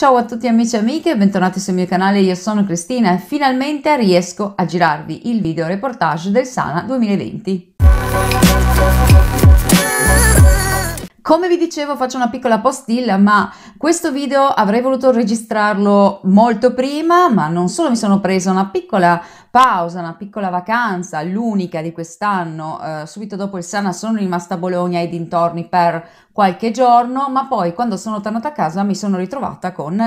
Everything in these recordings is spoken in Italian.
Ciao a tutti amici e amiche, bentornati sul mio canale, io sono Cristina e finalmente riesco a girarvi il video reportage del Sana 2020. Come vi dicevo faccio una piccola postilla, ma questo video avrei voluto registrarlo molto prima, ma non solo mi sono presa una piccola pausa, una piccola vacanza, l'unica di quest'anno, eh, subito dopo il Sana sono rimasta a Bologna e dintorni per qualche giorno, ma poi quando sono tornata a casa mi sono ritrovata con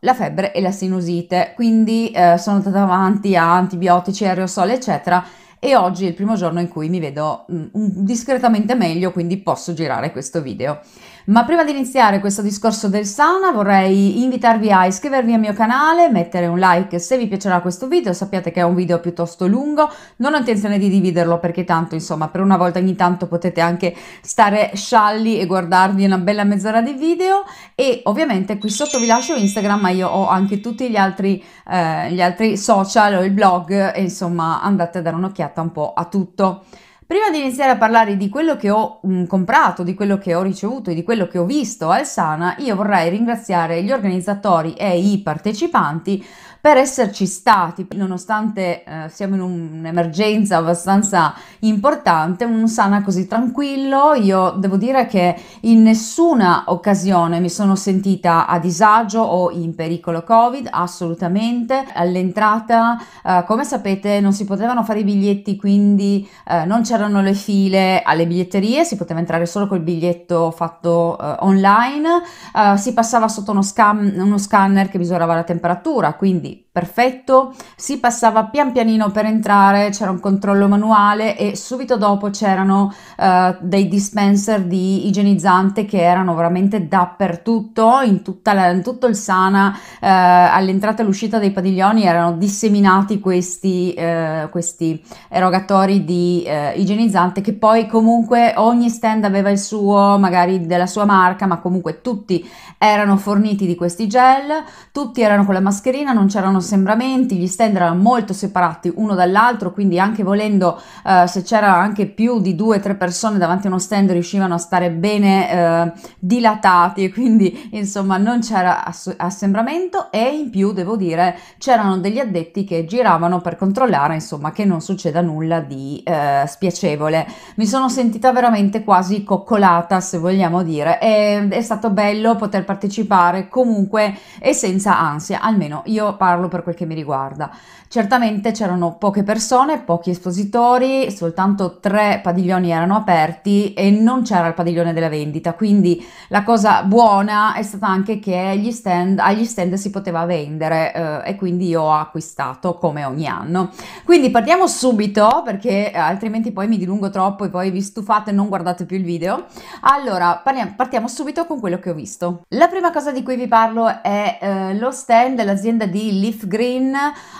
la febbre e la sinusite, quindi eh, sono andata avanti a antibiotici, aerosol, eccetera e oggi è il primo giorno in cui mi vedo mh, mm, discretamente meglio, quindi posso girare questo video. Ma prima di iniziare questo discorso del sauna vorrei invitarvi a iscrivervi al mio canale, mettere un like se vi piacerà questo video, sappiate che è un video piuttosto lungo, non ho intenzione di dividerlo perché tanto insomma per una volta ogni tanto potete anche stare scialli e guardarvi una bella mezz'ora di video e ovviamente qui sotto vi lascio Instagram ma io ho anche tutti gli altri, eh, gli altri social o il blog e insomma andate a dare un'occhiata un po' a tutto. Prima di iniziare a parlare di quello che ho mh, mm, comprato, di quello che ho ricevuto e di quello che ho visto al Sana, io vorrei ringraziare gli organizzatori e i partecipanti per esserci stati, nonostante eh, siamo in un'emergenza abbastanza importante, un sana così tranquillo, io devo dire che in nessuna occasione mi sono sentita a disagio o in pericolo Covid, assolutamente. All'entrata, eh, come sapete, non si potevano fare i biglietti, quindi eh, non c'erano le file alle biglietterie, si poteva entrare solo col biglietto fatto eh, online, eh, si passava sotto uno, scan, uno scanner che misurava la temperatura, quindi perfetto, si passava pian pianino per entrare, c'era un controllo manuale e subito dopo c'erano uh, dei dispenser di igienizzante che erano veramente dappertutto, in, la, in tutto il Sana, uh, all'entrata e all'uscita dei padiglioni erano disseminati questi, uh, questi erogatori di igienizzante che poi comunque ogni stand aveva il suo, magari della sua marca, ma comunque tutti erano forniti di questi gel, tutti erano con la mascherina, non c'era c'erano sembramenti, gli stand erano molto separati uno dall'altro, quindi anche volendo eh, se c'era anche più di due o tre persone davanti a uno stand riuscivano a stare bene eh, dilatati e quindi insomma non c'era ass- assembramento e in più devo dire c'erano degli addetti che giravano per controllare insomma che non succeda nulla di eh, spiacevole. Mi sono sentita veramente quasi coccolata se vogliamo dire e è stato bello poter partecipare comunque e senza ansia, almeno io parlo farlo per quel che mi riguarda. Certamente c'erano poche persone, pochi espositori, soltanto tre padiglioni erano aperti e non c'era il padiglione della vendita, quindi la cosa buona è stata anche che stand, agli stand si poteva vendere eh, e quindi io ho acquistato come ogni anno. Quindi partiamo subito perché altrimenti poi mi dilungo troppo e poi vi stufate e non guardate più il video. Allora, parliamo, partiamo subito con quello che ho visto. La prima cosa di cui vi parlo è eh, lo stand dell'azienda di Leaf Green,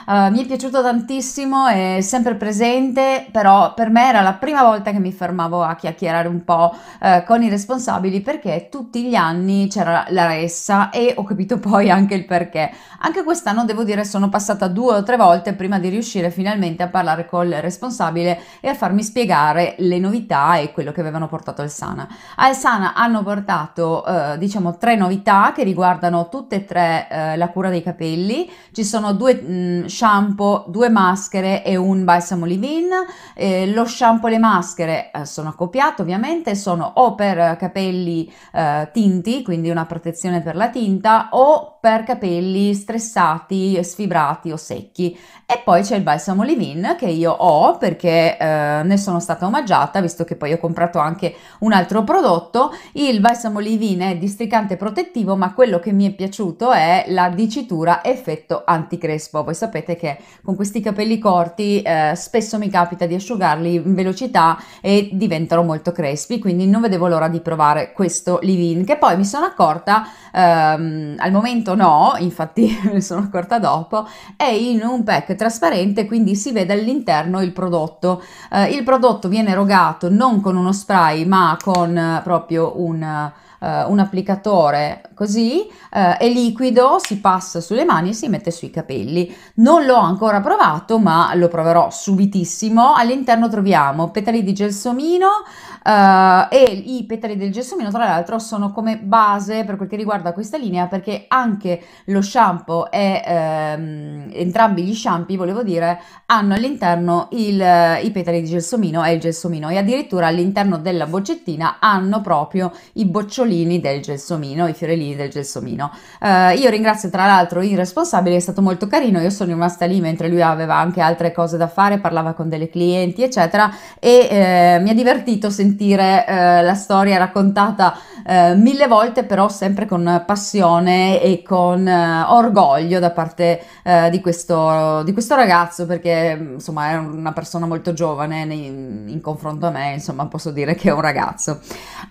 uh, mi è piaciuto tantissimo, è sempre presente, però per me era la prima volta che mi fermavo a chiacchierare un po' uh, con i responsabili perché tutti gli anni c'era la ressa e ho capito poi anche il perché. Anche quest'anno devo dire sono passata due o tre volte prima di riuscire finalmente a parlare col responsabile e a farmi spiegare le novità e quello che avevano portato al Sana. Al Sana hanno portato eh, diciamo tre novità che riguardano tutte e tre eh, la cura dei capelli, ci sono due mh, mm, shampoo, due maschere e un balsamo leave-in. Eh, lo shampoo e le maschere eh, sono accoppiate ovviamente, sono o per capelli eh, tinti, quindi una protezione per la tinta, o per capelli stressati, sfibrati o secchi. E poi c'è il balsamo leave-in che io ho perché eh, ne sono stata omaggiata, visto che poi ho comprato anche un altro prodotto. Il balsamo leave-in è districante protettivo, ma quello che mi è piaciuto è la dicitura effetto anti-crespo. Voi sapete che con questi capelli corti eh, spesso mi capita di asciugarli in velocità e diventano molto crespi, quindi non vedevo l'ora di provare questo leave-in, che poi mi sono accorta, ehm, al momento no, infatti me ne sono accorta dopo, è in un pack trasparente, quindi si vede all'interno il prodotto. Eh, il prodotto viene erogato non con uno spray, ma con eh, proprio un eh, un applicatore così, eh, è liquido, si passa sulle mani e si mette sui capelli. Non l'ho ancora provato ma lo proverò subitissimo. All'interno troviamo petali di gelsomino, Uh, e i petali del gelsomino, tra l'altro, sono come base per quel che riguarda questa linea, perché anche lo shampoo e ehm, entrambi gli shampoo, volevo dire, hanno all'interno i petali di gelsomino e il gelsomino, e addirittura all'interno della boccettina hanno proprio i bocciolini del gelsomino, i fiorellini del gelsomino. Uh, io ringrazio tra l'altro il responsabile, è stato molto carino. Io sono rimasta lì mentre lui aveva anche altre cose da fare, parlava con delle clienti, eccetera, e eh, mi ha divertito sentire sentire eh, la storia raccontata eh, mille volte però sempre con passione e con eh, orgoglio da parte eh, di, questo, di, questo, ragazzo perché mm, insomma è una persona molto giovane nei, in confronto a me insomma posso dire che è un ragazzo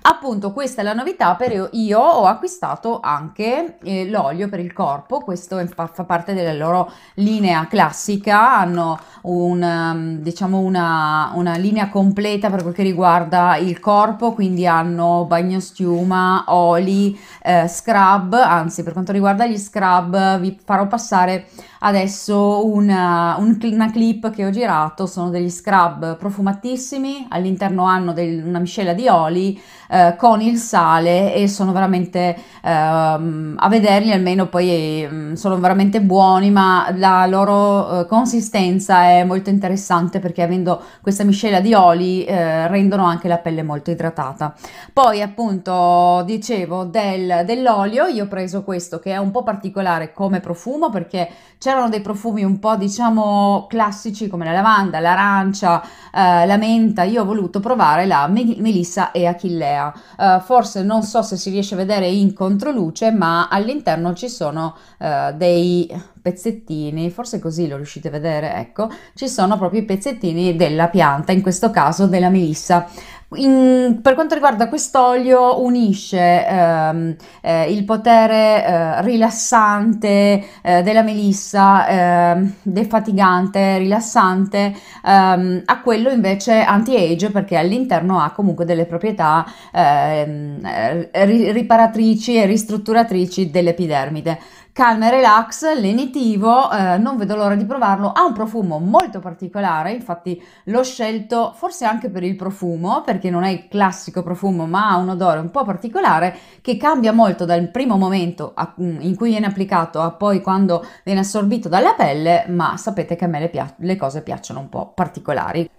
appunto questa è la novità per io, io ho acquistato anche eh, l'olio per il corpo questo fa, fa parte della loro linea classica hanno un mm, diciamo una, una linea completa per quel che riguarda il corpo quindi hanno bagno stew piuma, oli, eh, scrub, anzi per quanto riguarda gli scrub vi farò passare adesso una, eh, una clip che ho girato, sono degli scrub profumatissimi, all'interno hanno del, una miscela di oli eh, con il sale e sono veramente, ehm, a vederli almeno poi eh, sono veramente buoni, ma la loro eh, consistenza è molto interessante perché avendo questa miscela di oli eh, rendono anche la pelle molto idratata. Poi appunto dicevo del, dell'olio, io ho preso questo che è un po' particolare come profumo perché c'è c'erano dei profumi un po' diciamo classici come la lavanda, l'arancia, eh, la menta, io ho voluto provare la melissa e achillea. Eh, forse non so se si riesce a vedere in controluce, ma all'interno ci sono eh, dei pezzettini, forse così lo riuscite a vedere, ecco, ci sono proprio i pezzettini della pianta, in questo caso della melissa. In, per quanto riguarda quest'olio unisce ehm, eh, il potere eh, rilassante eh, della melissa, ehm, defatigante, rilassante, ehm, a quello invece anti-age perché all'interno ha comunque delle proprietà ehm, eh, riparatrici e ristrutturatrici dell'epidermide calma e relax, lenitivo, eh, non vedo l'ora di provarlo, ha un profumo molto particolare, infatti l'ho scelto forse anche per il profumo, perché non è il classico profumo ma ha un odore un po' particolare che cambia molto dal primo momento a, mm, in cui viene applicato a poi quando viene assorbito dalla pelle, ma sapete che a me le, le cose piacciono un po' particolari.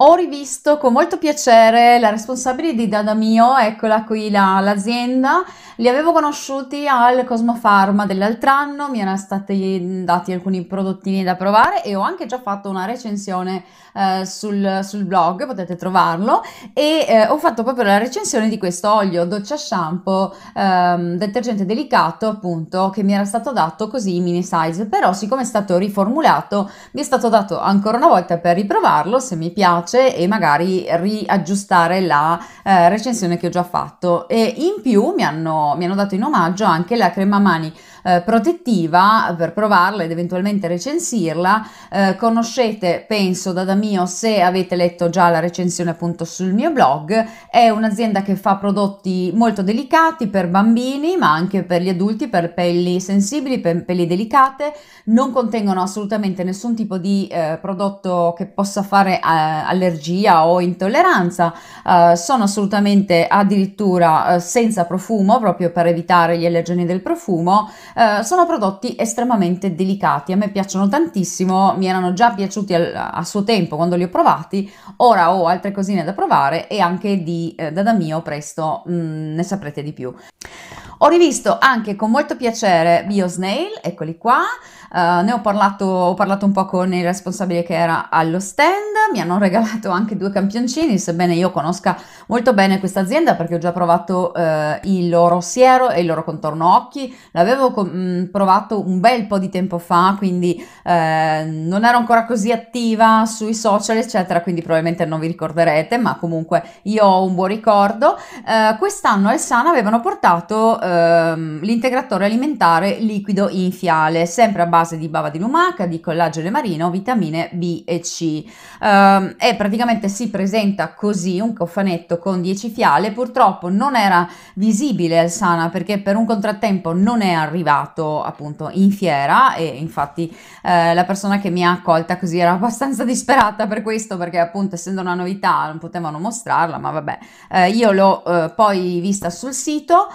Ho rivisto con molto piacere la responsabile di Dada Mio, eccola qui la, l'azienda. Li avevo conosciuti al Cosmo Pharma dell'altro anno, mi erano stati dati alcuni prodottini da provare e ho anche già fatto una recensione eh, sul, sul, blog, potete trovarlo, e eh, ho fatto proprio la recensione di questo olio doccia shampoo ehm, detergente delicato appunto che mi era stato dato così in mini size, però siccome è stato riformulato mi è stato dato ancora una volta per riprovarlo se mi piace e magari riaggiustare la eh, recensione che ho già fatto e in più mi hanno, mi hanno dato in omaggio anche la crema mani eh, protettiva per provarla ed eventualmente recensirla. Eh, conoscete, penso, da Damio se avete letto già la recensione appunto sul mio blog. È un'azienda che fa prodotti molto delicati per bambini, ma anche per gli adulti, per pelli sensibili, per pelli delicate. Non contengono assolutamente nessun tipo di eh, prodotto che possa fare eh, allergia o intolleranza. Eh, sono assolutamente addirittura eh, senza profumo, proprio per evitare gli allergeni del profumo eh, sono prodotti estremamente delicati, a me piacciono tantissimo, mi erano già piaciuti al, a suo tempo quando li ho provati, ora ho altre cosine da provare e anche di eh, Mio presto mh, mm, ne saprete di più. Ho rivisto anche con molto piacere Bio Snail, eccoli qua, eh, ne ho parlato, ho parlato un po' con il responsabile che era allo stand, mi hanno regalato anche due campioncini, sebbene io conosca molto bene questa azienda perché ho già provato eh, il loro siero e il loro contorno occhi, l'avevo mm, provato un bel po' di tempo fa, quindi eh, non ero ancora così attiva sui social eccetera, quindi probabilmente non vi ricorderete, ma comunque io ho un buon ricordo. Eh, quest'anno al Sana avevano portato ehm, l'integratore alimentare liquido in fiale, sempre a base di bava di lumaca, di collagene marino, vitamine B e C. Eh, Uh, e praticamente si presenta così un cofanetto con 10 fiale purtroppo non era visibile al Sana perché per un contrattempo non è arrivato appunto in fiera e infatti uh, la persona che mi ha accolta così era abbastanza disperata per questo perché appunto essendo una novità non potevano mostrarla ma vabbè uh, io l'ho eh, poi vista sul sito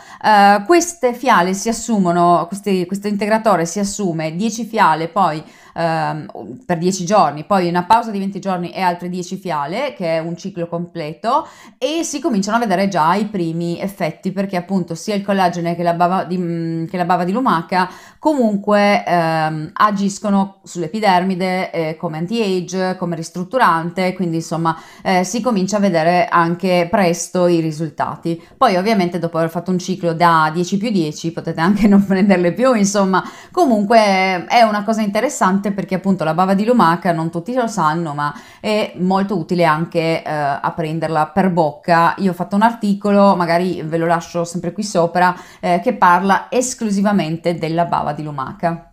queste fiale si assumono questi, questo integratore si assume 10 fiale poi ehm, per 10 giorni, poi una pausa di 20 giorni e altre 10 fiale, che è un ciclo completo, e si cominciano a vedere già i primi effetti perché appunto sia il collagene che la bava di, mm, che la bava di lumaca comunque ehm, agiscono sull'epidermide eh, come anti-age, come ristrutturante, quindi insomma eh, si comincia a vedere anche presto i risultati. Poi ovviamente dopo aver fatto un ciclo da 10 più 10 potete anche non prenderle più, insomma comunque è una cosa interessante importante perché appunto la bava di lumaca non tutti lo sanno ma è molto utile anche eh, a prenderla per bocca. Io ho fatto un articolo, magari ve lo lascio sempre qui sopra, eh, che parla esclusivamente della bava di lumaca.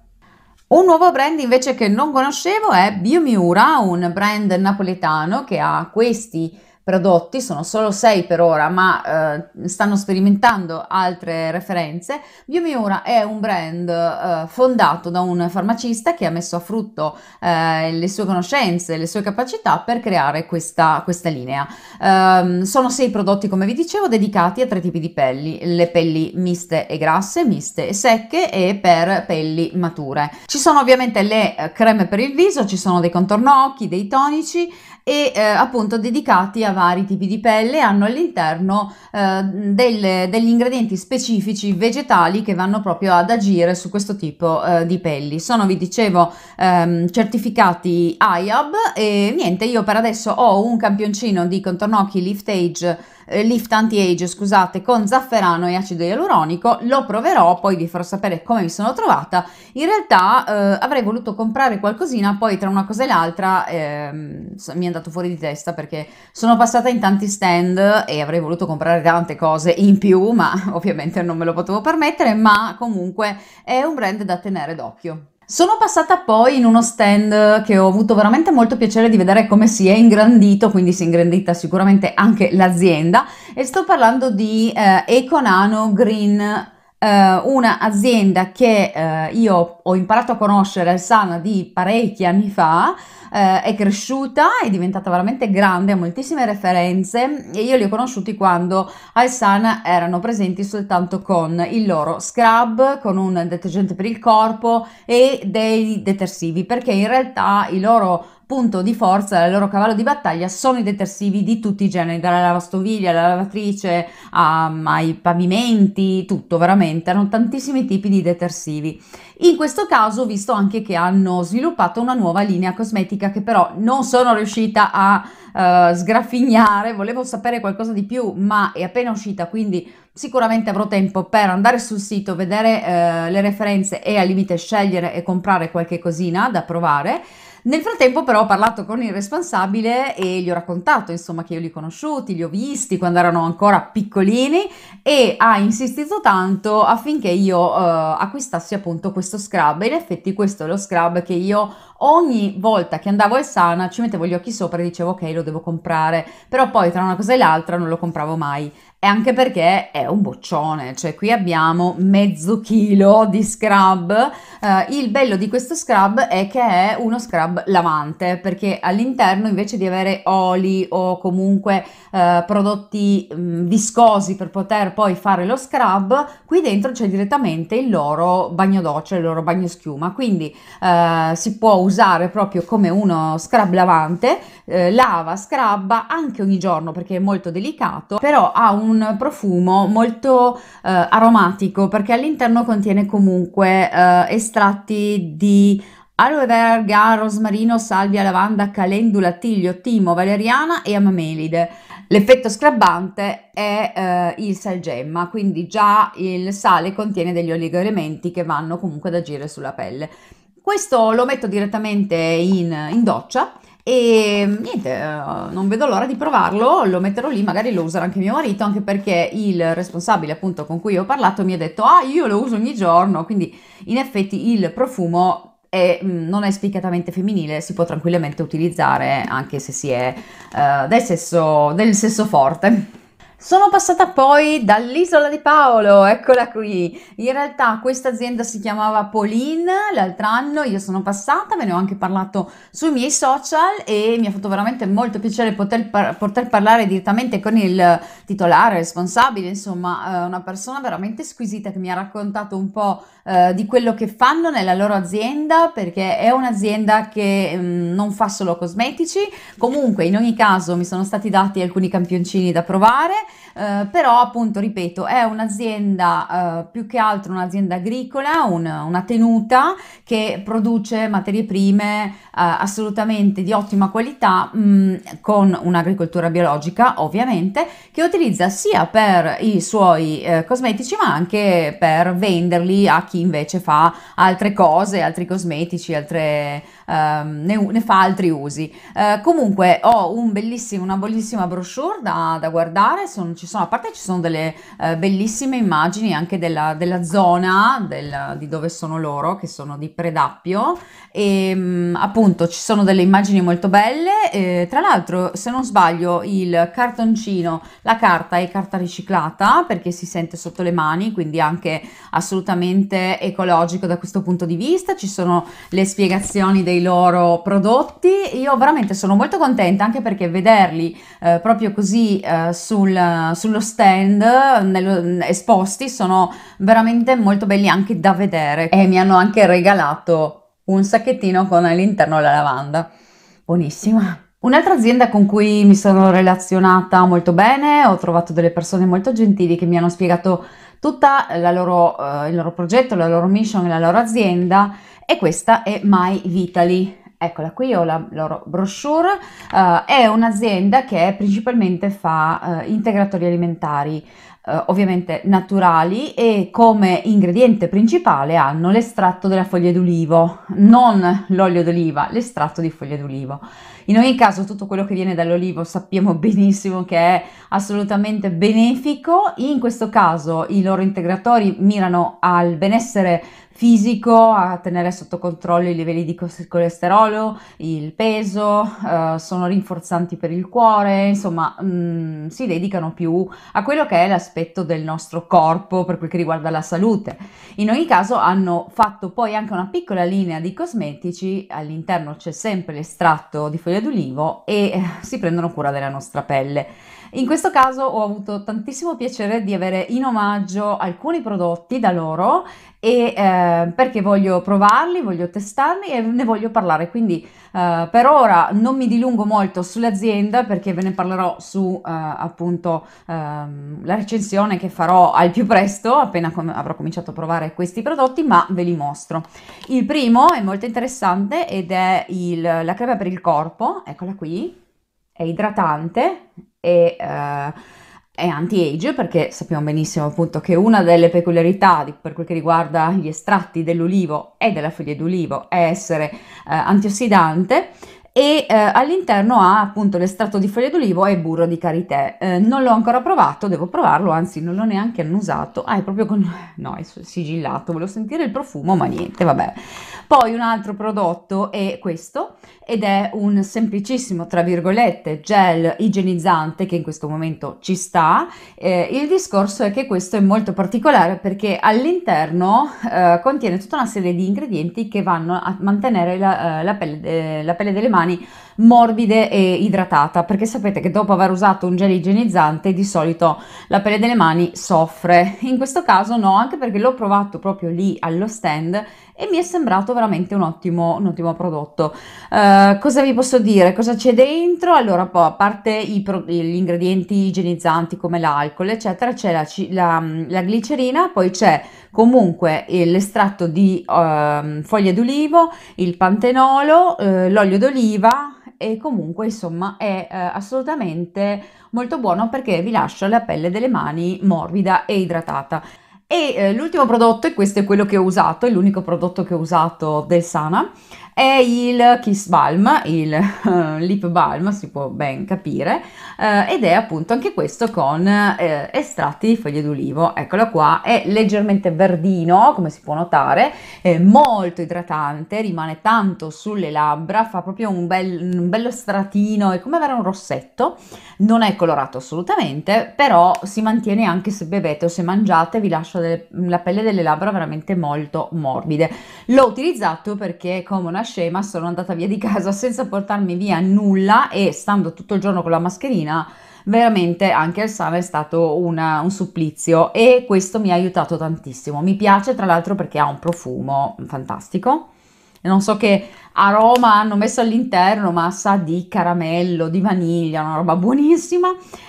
Un nuovo brand invece che non conoscevo è Biomiura, un brand napoletano che ha questi prodotti, sono solo 6 per ora, ma eh, stanno sperimentando altre referenze. Biomiura è un brand eh, fondato da un farmacista che ha messo a frutto eh, le sue conoscenze, le sue capacità per creare questa, questa linea. Ehm, sono 6 prodotti, come vi dicevo, dedicati a tre tipi di pelli, le pelli miste e grasse, miste e secche e per pelli mature. Ci sono ovviamente le eh, creme per il viso, ci sono dei contorno occhi, dei tonici, e eh, appunto dedicati a vari tipi di pelle, hanno all'interno eh, delle, degli ingredienti specifici vegetali che vanno proprio ad agire su questo tipo eh, di pelli. Sono, vi dicevo, ehm, certificati IAB e niente, io per adesso ho un campioncino di contornocchi Lift Age eh, lift anti-age, scusate, con zafferano e acido ialuronico, lo proverò, poi vi farò sapere come mi sono trovata. In realtà eh, avrei voluto comprare qualcosina, poi tra una cosa e l'altra eh, mi è andato fuori di testa perché sono passata in tanti stand e avrei voluto comprare tante cose in più, ma ovviamente non me lo potevo permettere, ma comunque è un brand da tenere d'occhio. Sono passata poi in uno stand che ho avuto veramente molto piacere di vedere come si è ingrandito, quindi si è ingrandita sicuramente anche l'azienda e sto parlando di eh, Econano Green Uh, eh, un'azienda che uh, io ho imparato a conoscere, al Sana, di parecchi anni fa, eh, è cresciuta, è diventata veramente grande, ha moltissime referenze e io li ho conosciuti quando al Sun erano presenti soltanto con il loro scrub, con un detergente per il corpo e dei detersivi, perché in realtà i loro punto di forza, il loro cavallo di battaglia sono i detersivi di tutti i generi, dalla lavastoviglie alla lavatrice a, ai pavimenti, tutto veramente, hanno tantissimi tipi di detersivi. In questo caso ho visto anche che hanno sviluppato una nuova linea cosmetica che però non sono riuscita a uh, sgraffignare, volevo sapere qualcosa di più, ma è appena uscita, quindi sicuramente avrò tempo per andare sul sito, vedere uh, le referenze e al limite scegliere e comprare qualche cosina da provare. Nel frattempo però ho parlato con il responsabile e gli ho raccontato insomma che io li ho conosciuti, li ho visti quando erano ancora piccolini e ha insistito tanto affinché io uh, acquistassi appunto questo scrub e in effetti questo è lo scrub che io ogni volta che andavo al Sana ci mettevo gli occhi sopra e dicevo ok lo devo comprare però poi tra una cosa e l'altra non lo compravo mai e anche perché è un boccione, cioè qui abbiamo mezzo chilo di scrub, eh, il bello di questo scrub è che è uno scrub lavante perché all'interno invece di avere oli o comunque eh, prodotti mh, mm, viscosi per poter poi fare lo scrub, qui dentro c'è direttamente il loro bagno doccia, il loro bagno schiuma, quindi eh, si può usare proprio come uno scrub lavante, eh, lava, scrubba anche ogni giorno perché è molto delicato, però ha un un profumo molto eh, aromatico perché all'interno contiene comunque eh, estratti di aloe vera, argan, rosmarino, salvia, lavanda, calendula, tiglio, timo, valeriana e amamelide. L'effetto scrabbante è eh, il salgemma, quindi già il sale contiene degli oligoelementi che vanno comunque ad agire sulla pelle. Questo lo metto direttamente in, in doccia e niente, eh, non vedo l'ora di provarlo, lo metterò lì, magari lo userà anche mio marito, anche perché il responsabile appunto con cui ho parlato mi ha detto ah io lo uso ogni giorno, quindi in effetti il profumo è, mm, non è spiccatamente femminile, si può tranquillamente utilizzare anche se si è uh, del, sesso, del sesso forte. Sono passata poi dall'isola di Paolo, eccola qui. In realtà questa azienda si chiamava Pauline l'altro anno io sono passata, ve ne ho anche parlato sui miei social e mi ha fatto veramente molto piacere poter, par- poter parlare direttamente con il titolare, responsabile, insomma eh, una persona veramente squisita che mi ha raccontato un po' eh, di quello che fanno nella loro azienda perché è un'azienda che mh, mm, non fa solo cosmetici, comunque in ogni caso mi sono stati dati alcuni campioncini da provare eh, però appunto ripeto è un'azienda eh, più che altro un'azienda agricola, un, una tenuta che produce materie prime eh, assolutamente di ottima qualità mh, mm, con un'agricoltura biologica ovviamente che utilizza sia per i suoi eh, cosmetici ma anche per venderli a chi invece fa altre cose, altri cosmetici, altre ehm, ne, ne, fa altri usi. Eh, comunque ho un bellissimo, una bellissima brochure da, da guardare, sono, sono, a parte ci sono delle eh, bellissime immagini anche della, della zona del, di dove sono loro, che sono di Predappio, e ehm, appunto ci sono delle immagini molto belle, eh, tra l'altro se non sbaglio il cartoncino, la carta è carta riciclata perché si sente sotto le mani, quindi anche assolutamente ecologico da questo punto di vista, ci sono le spiegazioni dei loro prodotti. Io veramente sono molto contenta anche perché vederli eh, proprio così eh, sul, sullo stand nello, mm, esposti sono veramente molto belli anche da vedere e mi hanno anche regalato un sacchettino con all'interno la lavanda. Buonissima! Un'altra azienda con cui mi sono relazionata molto bene, ho trovato delle persone molto gentili che mi hanno spiegato tutto eh, il loro progetto, la loro mission e la loro azienda e questa è My Vitali. Eccola qui, ho la loro brochure, uh, è un'azienda che principalmente fa uh, integratori alimentari, uh, ovviamente naturali e come ingrediente principale hanno l'estratto della foglia d'olivo, non l'olio d'oliva, l'estratto di foglia d'olivo. In ogni caso tutto quello che viene dall'olivo sappiamo benissimo che è assolutamente benefico, in questo caso i loro integratori mirano al benessere fisico, a tenere sotto controllo i livelli di colesterolo, il peso, eh, sono rinforzanti per il cuore, insomma mh, mm, si dedicano più a quello che è l'aspetto del nostro corpo per quel che riguarda la salute. In ogni caso hanno fatto poi anche una piccola linea di cosmetici, all'interno c'è sempre l'estratto di foglia d'olivo e eh, si prendono cura della nostra pelle. In questo caso ho avuto tantissimo piacere di avere in omaggio alcuni prodotti da loro e eh, Ehm, perché voglio provarli, voglio testarli e ne voglio parlare. Quindi eh, per ora non mi dilungo molto sull'azienda perché ve ne parlerò su eh, appunto ehm, la recensione che farò al più presto appena com- avrò cominciato a provare questi prodotti, ma ve li mostro. Il primo è molto interessante ed è il, la crema per il corpo, eccola qui, è idratante e eh, è anti-age perché sappiamo benissimo appunto che una delle peculiarità di, per quel che riguarda gli estratti dell'olivo e della foglia d'olivo è essere eh, antiossidante e eh, all'interno ha appunto l'estratto di foglia d'olivo e burro di karité. Eh, non l'ho ancora provato, devo provarlo, anzi non l'ho neanche annusato. Ah, è proprio con... no, è sigillato, volevo sentire il profumo, ma niente, vabbè. Poi un altro prodotto è questo ed è un semplicissimo, tra virgolette, gel igienizzante che in questo momento ci sta. Eh, il discorso è che questo è molto particolare perché all'interno eh, contiene tutta una serie di ingredienti che vanno a mantenere la, eh, la, pelle, la pelle delle mani morbide e idratata, perché sapete che dopo aver usato un gel igienizzante di solito la pelle delle mani soffre. In questo caso no, anche perché l'ho provato proprio lì allo stand e mi è sembrato veramente un ottimo, un ottimo prodotto. Uh, cosa vi posso dire? Cosa c'è dentro? Allora, poi, a parte i, gli ingredienti igienizzanti come l'alcol, eccetera, c'è la, la, la glicerina, poi c'è comunque eh, l'estratto di eh, foglia d'olivo, il pantenolo, eh, l'olio d'oliva e comunque insomma è eh, assolutamente molto buono perché vi lascia la pelle delle mani morbida e idratata. E eh, l'ultimo prodotto, e questo è quello che ho usato, è l'unico prodotto che ho usato del Sana, è il Kiss Balm, il uh, Lip Balm, si può ben capire, uh, ed è appunto anche questo con uh, estratti di foglie d'olivo. Eccolo qua, è leggermente verdino, come si può notare, è molto idratante, rimane tanto sulle labbra, fa proprio un, bel, un bello stratino, è come avere un rossetto, non è colorato assolutamente, però si mantiene anche se bevete o se mangiate, vi lascia la pelle delle labbra veramente molto morbide. L'ho utilizzato perché come una scema sono andata via di casa senza portarmi via nulla e stando tutto il giorno con la mascherina veramente anche il sale è stato una, un supplizio e questo mi ha aiutato tantissimo mi piace tra l'altro perché ha un profumo fantastico non so che aroma hanno messo all'interno ma sa di caramello, di vaniglia, una roba buonissima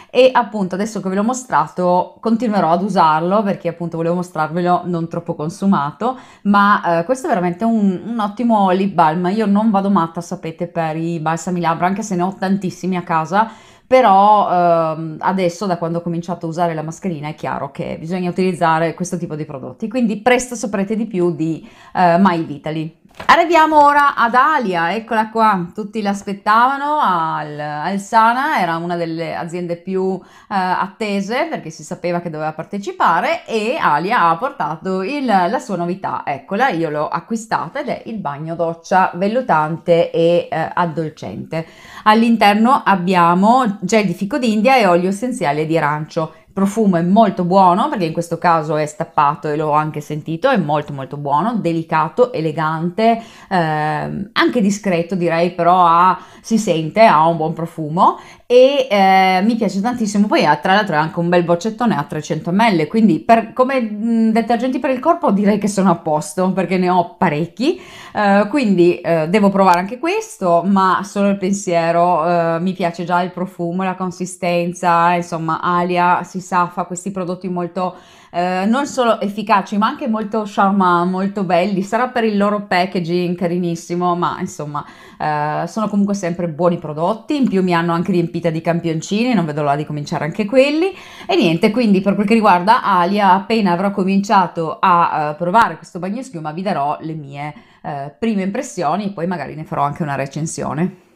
e appunto adesso che ve l'ho mostrato continuerò ad usarlo perché appunto volevo mostrarvelo non troppo consumato ma eh, questo è veramente un, un, ottimo lip balm io non vado matta sapete per i balsami labbra anche se ne ho tantissimi a casa però ehm, adesso da quando ho cominciato a usare la mascherina è chiaro che bisogna utilizzare questo tipo di prodotti quindi presto saprete di più di eh, My Vitali Arriviamo ora ad Alia, eccola qua, tutti l'aspettavano, al, al Sana era una delle aziende più eh, attese perché si sapeva che doveva partecipare e Alia ha portato il, la sua novità, eccola, io l'ho acquistata ed è il bagno doccia vellutante e eh, addolcente. All'interno abbiamo gel di fico d'India e olio essenziale di arancio profumo è molto buono perché in questo caso è stappato e l'ho anche sentito, è molto molto buono, delicato, elegante, ehm, anche discreto direi, però ha, si sente, ha un buon profumo e eh, mi piace tantissimo, poi ha, eh, tra l'altro è anche un bel boccettone a 300 ml, quindi per, come mh, mm, detergenti per il corpo direi che sono a posto perché ne ho parecchi, eh, quindi eh, devo provare anche questo, ma solo il pensiero, eh, mi piace già il profumo, la consistenza, insomma Alia si sa, fa questi prodotti molto eh, non solo efficaci ma anche molto charmant, molto belli, sarà per il loro packaging carinissimo, ma insomma eh, sono comunque sempre buoni prodotti, in più mi hanno anche riempita di campioncini, non vedo l'ora di cominciare anche quelli e niente, quindi per quel che riguarda Alia appena avrò cominciato a uh, provare questo bagno schiuma vi darò le mie uh, prime impressioni e poi magari ne farò anche una recensione.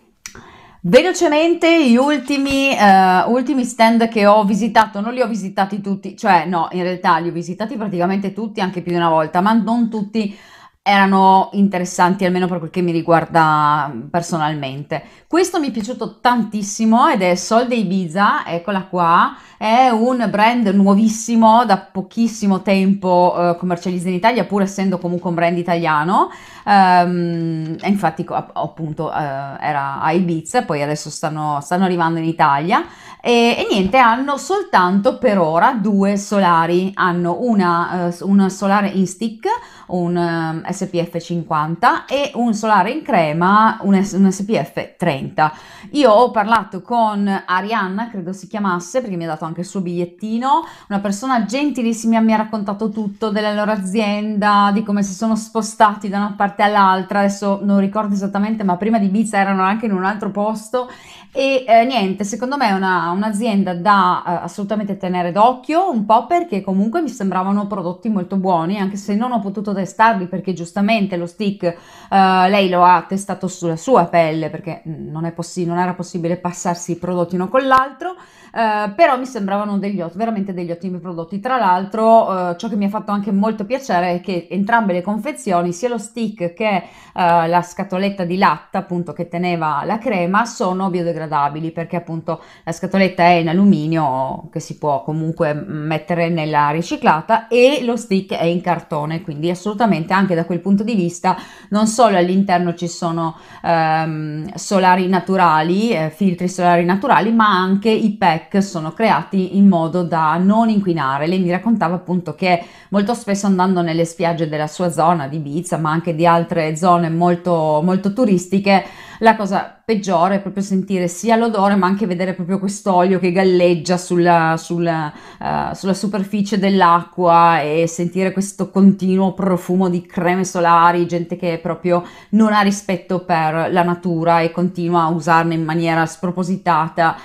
Velocemente gli ultimi, uh, ultimi, stand che ho visitato, non li ho visitati tutti, cioè no, in realtà li ho visitati praticamente tutti, anche più di una volta, ma non tutti erano interessanti, almeno per quel che mi riguarda mm, personalmente. Questo mi è piaciuto tantissimo ed è Sol dei Ibiza, eccola qua, è un brand nuovissimo, da pochissimo tempo eh, commercializzato in Italia, pur essendo comunque un brand italiano. Ehm, infatti, appunto, eh, era a Ibiza, poi adesso stanno, stanno arrivando in Italia. E, e, niente, hanno soltanto per ora due solari. Hanno una, eh, un solare in stick, un um, SPF 50 e un solare in crema, un, S- un SPF 30. Io ho parlato con Arianna, credo si chiamasse, perché mi ha dato anche anche il suo bigliettino, una persona gentilissima, mi ha raccontato tutto della loro azienda, di come si sono spostati da una parte all'altra, adesso non ricordo esattamente, ma prima di Ibiza erano anche in un altro posto e eh, niente, secondo me è una, un'azienda da eh, assolutamente tenere d'occhio, un po' perché comunque mi sembravano prodotti molto buoni, anche se non ho potuto testarli perché giustamente lo stick eh, lei lo ha testato sulla sua pelle perché non, possi- non era possibile passarsi i prodotti uno con l'altro, eh, però mi sembravano degli veramente degli ottimi prodotti. Tra l'altro, eh, ciò che mi ha fatto anche molto piacere è che entrambe le confezioni, sia lo stick che eh, la scatoletta di latta, appunto, che teneva la crema, sono biodegradabili perché appunto la scatoletta è in alluminio che si può comunque mettere nella riciclata e lo stick è in cartone, quindi assolutamente anche da quel punto di vista non solo all'interno ci sono ehm, solari naturali, eh, filtri solari naturali, ma anche i pack sono creati curati in modo da non inquinare. Lei mi raccontava appunto che molto spesso andando nelle spiagge della sua zona di Ibiza, ma anche di altre zone molto, molto turistiche, la cosa peggiore è proprio sentire sia l'odore ma anche vedere proprio quest'olio che galleggia sulla, sulla, uh, sulla superficie dell'acqua e sentire questo continuo profumo di creme solari, gente che proprio non ha rispetto per la natura e continua a usarne in maniera spropositata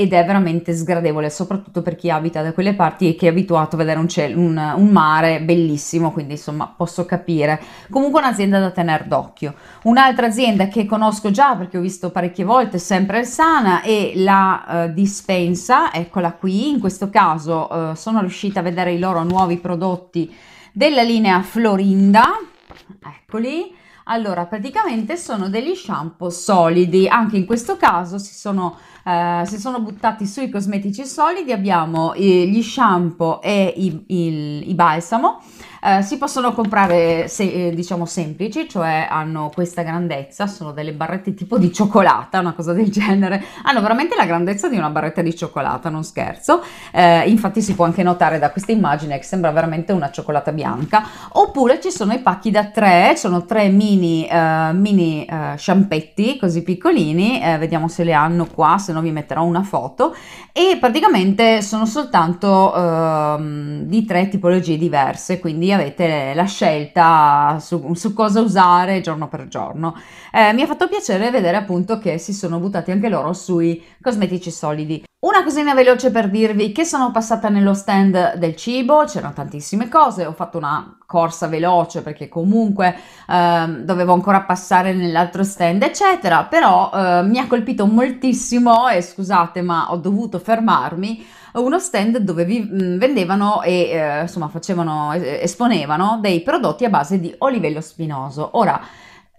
ed è veramente sgradevole, soprattutto per chi abita da quelle parti e che è abituato a vedere un, cielo, un, un mare bellissimo, quindi insomma posso capire. Comunque un'azienda da tenere d'occhio. Un'altra azienda che conosco già perché ho visto parecchie volte, sempre il Sana, è la eh, dispensa, eccola qui, in questo caso eh, sono riuscita a vedere i loro nuovi prodotti della linea Florinda, eccoli, allora, praticamente sono degli shampoo solidi, anche in questo caso si sono, eh, si sono buttati sui cosmetici solidi, abbiamo eh, gli shampoo e i, il, i balsamo. Eh, si possono comprare, se, eh, diciamo, semplici, cioè hanno questa grandezza, sono delle barrette tipo di cioccolata, una cosa del genere. Hanno veramente la grandezza di una barretta di cioccolata, non scherzo. Eh, infatti si può anche notare da questa immagine che sembra veramente una cioccolata bianca. Oppure ci sono i pacchi da tre, sono tre mini, eh, mini eh, sciampetti così piccolini, vediamo se le hanno qua, se no vi metterò una foto. E praticamente sono soltanto ehm, di tre tipologie diverse, quindi quindi avete la scelta su, su cosa usare giorno per giorno. Eh, mi ha fatto piacere vedere appunto che si sono buttati anche loro sui cosmetici solidi. Una cosina veloce per dirvi che sono passata nello stand del cibo, c'erano tantissime cose, ho fatto una corsa veloce perché comunque ehm, dovevo ancora passare nell'altro stand eccetera, però eh, mi ha colpito moltissimo e scusate ma ho dovuto fermarmi uno stand dove vi, mh, mm, vendevano e eh, insomma facevano, esponevano dei prodotti a base di olivello spinoso. Ora,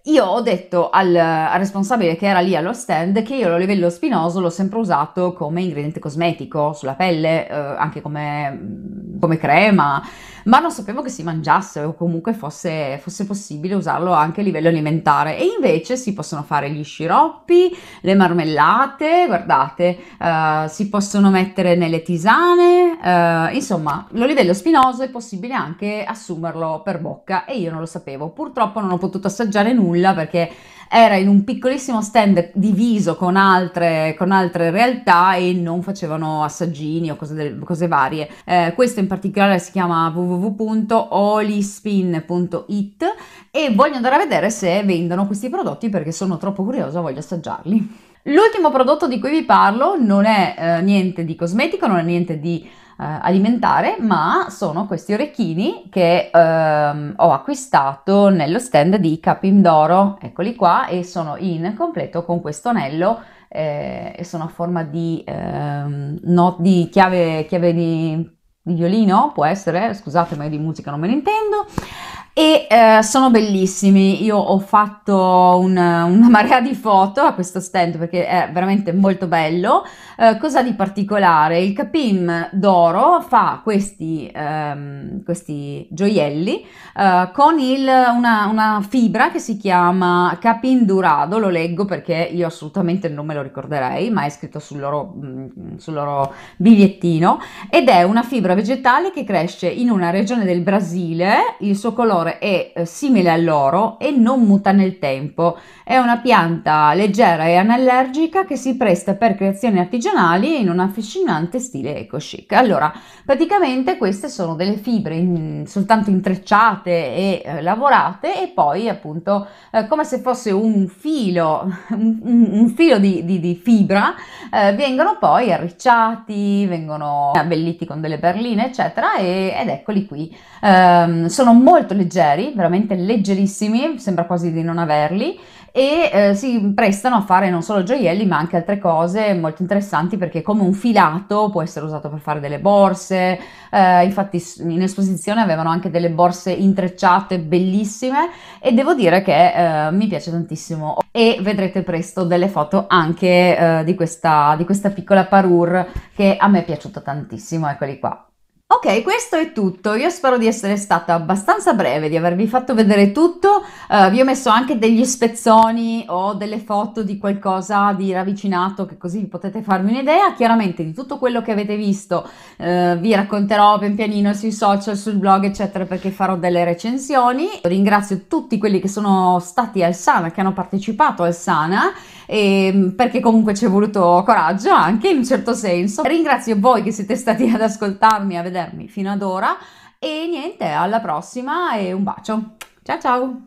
io ho detto al, al, responsabile che era lì allo stand che io l'olivello spinoso l'ho sempre usato come ingrediente cosmetico sulla pelle, eh, anche come, mm, come crema ma non sapevo che si mangiasse o comunque fosse, fosse possibile usarlo anche a livello alimentare. E invece si possono fare gli sciroppi, le marmellate, guardate, uh, si possono mettere nelle tisane, uh, insomma, l'olivello spinoso è possibile anche assumerlo per bocca e io non lo sapevo. Purtroppo non ho potuto assaggiare nulla perché era in un piccolissimo stand diviso con altre, con altre realtà e non facevano assaggini o cose, del, cose varie. Eh, questo in particolare si chiama www.olispin.it e voglio andare a vedere se vendono questi prodotti perché sono troppo curiosa, e voglio assaggiarli. L'ultimo prodotto di cui vi parlo non è eh, niente di cosmetico, non è niente di eh, alimentare, ma sono questi orecchini che ehm, ho acquistato nello stand di Capimdoro, eccoli qua, e sono in completo con questo anello eh, e sono a forma di, ehm, no, di chiave, chiave di, di violino, può essere, scusate ma di musica non me ne intendo, e eh, sono bellissimi. Io ho fatto un, una marea di foto a questo stand perché è veramente molto bello. Eh, cosa di particolare? Il capim d'oro fa questi, ehm, questi gioielli eh, con il, una, una, fibra che si chiama capim durado. Lo leggo perché io assolutamente non me lo ricorderei, ma è scritto sul loro, mm, sul loro bigliettino. Ed è una fibra vegetale che cresce in una regione del Brasile. Il suo colore colore è eh, simile all'oro e non muta nel tempo. È una pianta leggera e anallergica che si presta per creazioni artigianali in un affascinante stile eco-chic. Allora, praticamente queste sono delle fibre in, soltanto intrecciate e eh, lavorate e poi appunto eh, come se fosse un filo, un, un filo di, di, di fibra, eh, vengono poi arricciati, vengono abbelliti con delle berline eccetera e, ed eccoli qui. Ehm, sono molto leggeri leggeri, veramente leggerissimi, sembra quasi di non averli e eh, si prestano a fare non solo gioielli ma anche altre cose molto interessanti perché come un filato può essere usato per fare delle borse, eh, infatti in esposizione avevano anche delle borse intrecciate bellissime e devo dire che eh, mi piace tantissimo e vedrete presto delle foto anche eh, di questa, di questa piccola parure che a me è piaciuta tantissimo, eccoli qua. Ok, questo è tutto. Io spero di essere stata abbastanza breve, di avervi fatto vedere tutto. Uh, vi ho messo anche degli spezzoni o delle foto di qualcosa di ravvicinato, che così potete farvi un'idea. Chiaramente di tutto quello che avete visto uh, vi racconterò pian pianino sui social, sul blog, eccetera, perché farò delle recensioni. Ringrazio tutti quelli che sono stati al Sana, che hanno partecipato al Sana e, ehm, perché comunque ci è voluto coraggio anche in un certo senso. Ringrazio voi che siete stati ad ascoltarmi, a vedermi fino ad ora e niente, alla prossima e un bacio. Ciao ciao!